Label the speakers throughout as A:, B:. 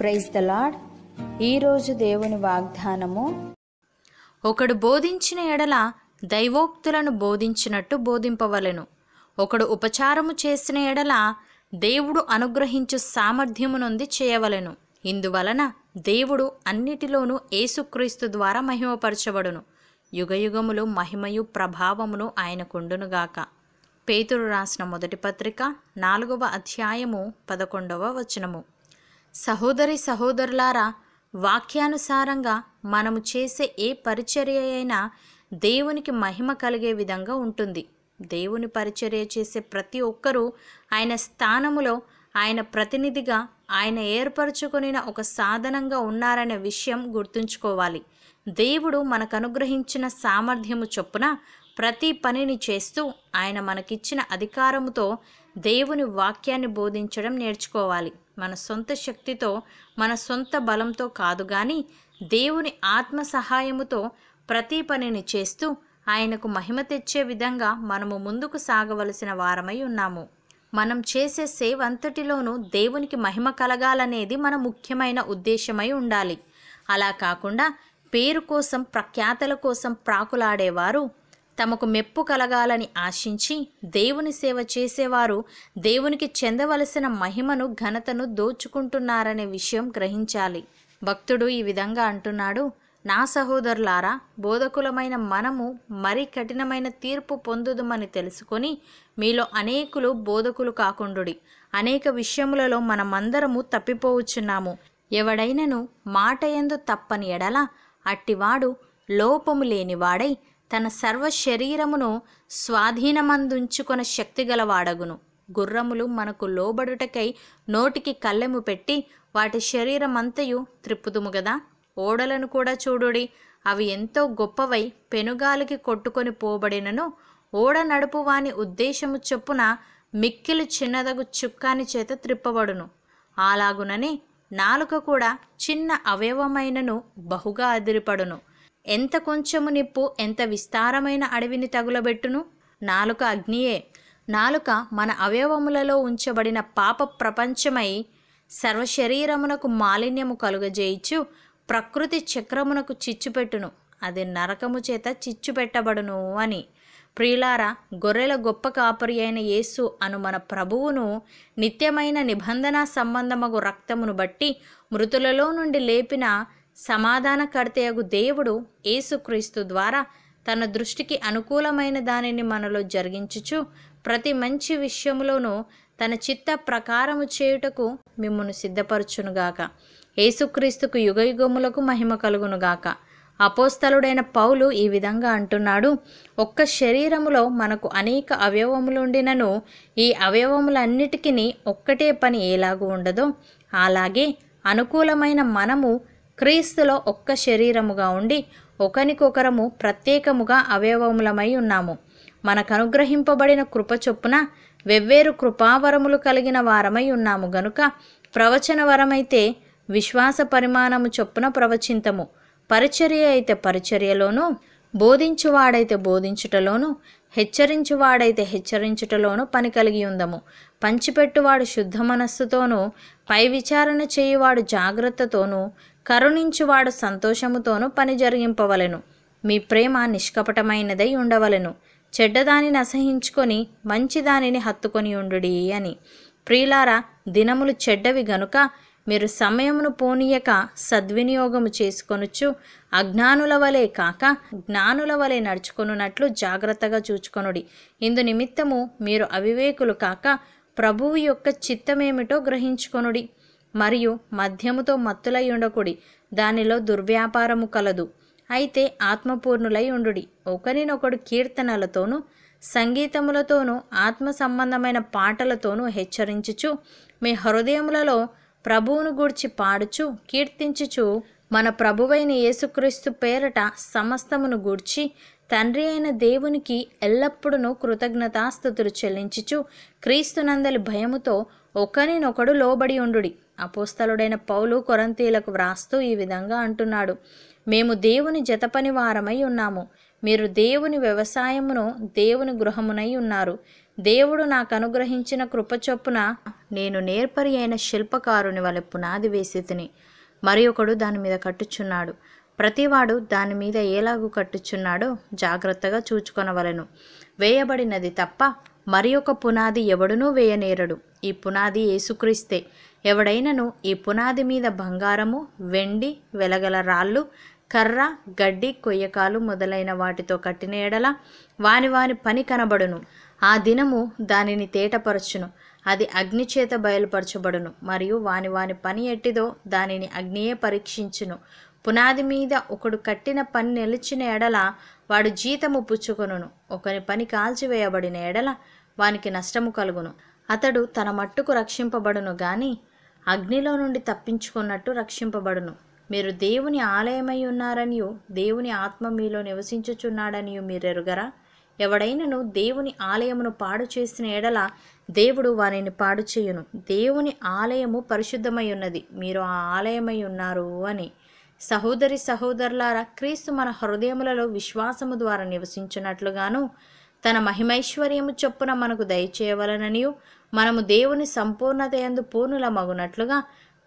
A: praise the lord ఈరోజు దేవుని వాగ్దానము ఒకడు బోధించిన ఎడల దైవోక్తులను బోధించినట్టు బోధింపవలెను ఒకడు ఉపచారము చేసిన ఎడల దేవుడు అనుగ్రహించు సామర్థ్యమునొంది చేయవలెను ఇందువలన దేవుడు అన్నిటిలోనూ ఏసుక్రీస్తు ద్వారా మహిమపరచబడును యుగయుగములు మహిమయు ప్రభావమును ఆయనకుండునుగాక పేతురు రాసిన మొదటి పత్రిక నాలుగవ అధ్యాయము పదకొండవ వచనము సహోదరి సహోదరులారా వాక్యానుసారంగా మనము చేసే ఏ పరిచర్య అయినా దేవునికి మహిమ కలిగే విధంగా ఉంటుంది దేవుని పరిచర్య చేసే ప్రతి ఒక్కరూ ఆయన స్థానములో ఆయన ప్రతినిధిగా ఆయన ఏర్పరచుకుని ఒక సాధనంగా ఉన్నారనే విషయం గుర్తుంచుకోవాలి దేవుడు మనకు అనుగ్రహించిన సామర్థ్యము చొప్పున ప్రతి పనిని చేస్తూ ఆయన మనకిచ్చిన అధికారముతో దేవుని వాక్యాన్ని బోధించడం నేర్చుకోవాలి మన సొంత శక్తితో మన సొంత బలంతో కాదు కానీ దేవుని ఆత్మ సహాయముతో ప్రతి పనిని చేస్తూ ఆయనకు మహిమ తెచ్చే విధంగా మనము ముందుకు సాగవలసిన వారమై ఉన్నాము మనం చేసే సేవ్ అంతటిలోనూ దేవునికి మహిమ కలగాలనేది మన ముఖ్యమైన ఉద్దేశమై ఉండాలి అలా కాకుండా పేరు కోసం ప్రఖ్యాతల కోసం ప్రాకులాడేవారు తమకు మెప్పు కలగాలని ఆశించి దేవుని సేవ చేసేవారు దేవునికి చెందవలసిన మహిమను ఘనతను దోచుకుంటున్నారనే విషయం గ్రహించాలి భక్తుడు ఈ విధంగా అంటున్నాడు నా సహోదరులారా బోధకులమైన మనము మరి కఠినమైన తీర్పు పొందుదుమని తెలుసుకొని మీలో అనేకులు బోధకులు కాకుండుడి అనేక విషయములలో మనమందరము తప్పిపోవచ్చున్నాము ఎవడైనను మాట ఎందు తప్పని ఎడల అట్టివాడు లోపము లేనివాడై తన సర్వ శరీరమును స్వాధీనమందుంచుకొన శక్తి వాడగును గుర్రములు మనకు లోబడుటకై నోటికి కళ్ళెము పెట్టి వాటి శరీరమంతయు త్రిప్పుదుము గదా ఓడలను కూడా చూడుడి అవి ఎంతో గొప్పవై పెనుగాలికి కొట్టుకొని పోబడినను ఓడ నడుపు వాని ఉద్దేశము చొప్పున మిక్కిలు చిన్నదగు చుక్కాని చేత త్రిప్పబడును అలాగునని నాలుక కూడా చిన్న అవయవమైనను బహుగా అదిరిపడును ఎంత కొంచెము నిప్పు ఎంత విస్తారమైన అడవిని తగులబెట్టును నాలుక అగ్నియే నాలుక మన అవయవములలో ఉంచబడిన పాప ప్రపంచమై సర్వశరీరమునకు మాలిన్యము కలుగజేయిచు ప్రకృతి చక్రమునకు చిచ్చుపెట్టును అది నరకము చేత చిచ్చు పెట్టబడును అని ప్రియులారా గొర్రెల గొప్ప కాపరి అయిన యేసు అను మన ప్రభువును నిత్యమైన నిబంధన సంబంధముగు రక్తమును బట్టి మృతులలో నుండి లేపిన సమాధానకర్తయగు దేవుడు ఏసుక్రీస్తు ద్వారా తన దృష్టికి అనుకూలమైన దానిని మనలో జరిగించుచు ప్రతి మంచి విషయంలోనూ తన చిత్త ప్రకారము చేయుటకు మిమ్మును సిద్ధపరచునుగాక యుగ యుగయుగములకు మహిమ కలుగునుగాక అపోస్తలుడైన పౌలు ఈ విధంగా అంటున్నాడు ఒక్క శరీరములో మనకు అనేక అవయవములుండినను ఈ అవయవములన్నిటికీ ఒక్కటే పని ఎలాగూ ఉండదో అలాగే అనుకూలమైన మనము క్రీస్తులో ఒక్క శరీరముగా ఉండి ఒకరికొకరము ప్రత్యేకముగా అవయవములమై ఉన్నాము మనకు అనుగ్రహింపబడిన కృప చొప్పున వెవ్వేరు కృపావరములు కలిగిన వారమై ఉన్నాము గనుక ప్రవచన వరమైతే విశ్వాస పరిమాణము చొప్పున ప్రవచింతము పరిచర్య అయితే పరిచర్యలోనూ బోధించువాడైతే బోధించుటలోను హెచ్చరించువాడైతే హెచ్చరించుటలోను పని కలిగి ఉందము పంచిపెట్టువాడు శుద్ధ మనస్సుతోనూ పై విచారణ చేయువాడు జాగ్రత్తతోనూ కరుణించువాడు సంతోషముతోనూ పని జరిగింపవలెను మీ ప్రేమ నిష్కపటమైనదై ఉండవలెను చెడ్డదానిని అసహించుకొని మంచిదానిని హత్తుకొని ఉండుడి అని ప్రియులారా దినములు చెడ్డవి గనుక మీరు సమయమును పోనీయక సద్వినియోగము చేసుకొనొచ్చు అజ్ఞానుల వలె కాక జ్ఞానుల వలె నడుచుకొనున్నట్లు జాగ్రత్తగా చూచుకొనుడి ఇందు నిమిత్తము మీరు అవివేకులు కాక ప్రభువు యొక్క చిత్తమేమిటో గ్రహించుకొనుడి మరియు మద్యముతో మత్తులై ఉండకుడి దానిలో దుర్వ్యాపారము కలదు అయితే ఆత్మపూర్ణులై ఉండుడి ఒకరినొకడు కీర్తనలతోనూ సంగీతములతోనూ ఆత్మ సంబంధమైన పాటలతోనూ హెచ్చరించుచు మీ హృదయములలో ప్రభువును గూర్చి పాడుచు కీర్తించుచు మన ప్రభువైన యేసుక్రీస్తు పేరట సమస్తమును గూర్చి తండ్రి అయిన దేవునికి ఎల్లప్పుడూ కృతజ్ఞతాస్థుతులు చెల్లించుచు క్రీస్తునందలి భయముతో ఒకరినొకడు లోబడి ఉండుడి అపోస్తలుడైన పౌలు కొరంతీలకు వ్రాస్తూ ఈ విధంగా అంటున్నాడు మేము దేవుని జతపని వారమై ఉన్నాము మీరు దేవుని వ్యవసాయమును దేవుని గృహమునై ఉన్నారు దేవుడు నాకు అనుగ్రహించిన కృపచొప్పున నేను నేర్పరి అయిన శిల్పకారుని వలె పునాది వేసి తిని మరి ఒకడు దాని మీద కట్టుచున్నాడు ప్రతివాడు దాని మీద ఎలాగూ కట్టుచున్నాడో జాగ్రత్తగా చూచుకొనవలను వేయబడినది తప్ప మరి ఒక పునాది ఎవడునూ వేయనేరడు ఈ పునాది ఏసుక్రీస్తే ఎవడైనను ఈ పునాది మీద బంగారము వెండి వెలగల రాళ్ళు కర్ర గడ్డి కొయ్యకాలు మొదలైన వాటితో కట్టిన ఎడల వాని వాని పని కనబడును ఆ దినము దానిని తేటపరచును అది అగ్నిచేత బయలుపరచబడును మరియు వాని వాని పని ఎట్టిదో దానిని అగ్నియే పరీక్షించును పునాది మీద ఒకడు కట్టిన పని నిలిచిన ఎడల వాడు జీతము పుచ్చుకొనును ఒకని పని కాల్చివేయబడిన ఎడల వానికి నష్టము కలుగును అతడు తన మట్టుకు రక్షింపబడును గాని అగ్నిలో నుండి తప్పించుకున్నట్టు రక్షింపబడును మీరు దేవుని ఆలయమై ఉన్నారనియు దేవుని ఆత్మ మీలో నివసించుచున్నాడనియు మీరెరుగరా ఎవడైనను దేవుని ఆలయమును పాడు చేసిన ఎడల దేవుడు వానిని పాడు చేయును దేవుని ఆలయము పరిశుద్ధమై ఉన్నది మీరు ఆ ఆలయమై ఉన్నారు అని సహోదరి సహోదరులారా క్రీస్తు మన హృదయములలో విశ్వాసము ద్వారా నివసించినట్లుగాను తన మహిమైశ్వర్యము చొప్పున మనకు దయచేయవలననియు మనము దేవుని సంపూర్ణత ఎందు పూర్ణుల మగునట్లుగా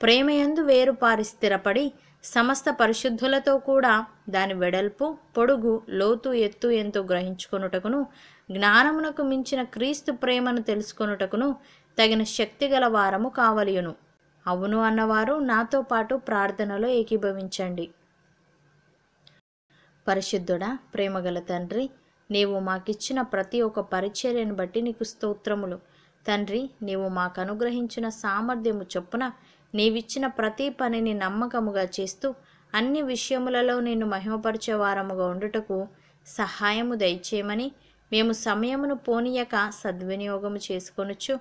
A: ప్రేమయందు వేరుపారి స్థిరపడి సమస్త పరిశుద్ధులతో కూడా దాని వెడల్పు పొడుగు లోతు ఎత్తు ఎంతో గ్రహించుకొనుటకును జ్ఞానమునకు మించిన క్రీస్తు ప్రేమను తెలుసుకొనుటకును తగిన శక్తి గల వారము కావలియును అవును అన్నవారు నాతో పాటు ప్రార్థనలో ఏకీభవించండి పరిశుద్ధుడా ప్రేమగల తండ్రి నీవు మాకిచ్చిన ప్రతి ఒక్క పరిచర్యను బట్టి నీకు స్తోత్రములు తండ్రి నీవు మాకు అనుగ్రహించిన సామర్థ్యము చొప్పున నీవిచ్చిన ప్రతి పనిని నమ్మకముగా చేస్తూ అన్ని విషయములలో నేను మహిమపరిచే వారముగా ఉండుటకు సహాయము దయచేయమని మేము సమయమును పోనీయక సద్వినియోగము చేసుకొనొచ్చు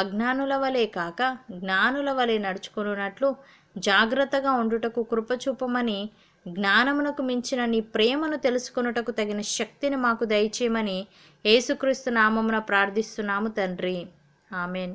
A: అజ్ఞానుల వలె కాక జ్ఞానుల వలె నడుచుకున్నట్లు జాగ్రత్తగా ఉండుటకు కృపచూపమని జ్ఞానమునకు మించిన నీ ప్రేమను తెలుసుకున్నటకు తగిన శక్తిని మాకు దయచేయమని యేసుక్రీస్తు నామమున ప్రార్థిస్తున్నాము తండ్రి ఆమెన్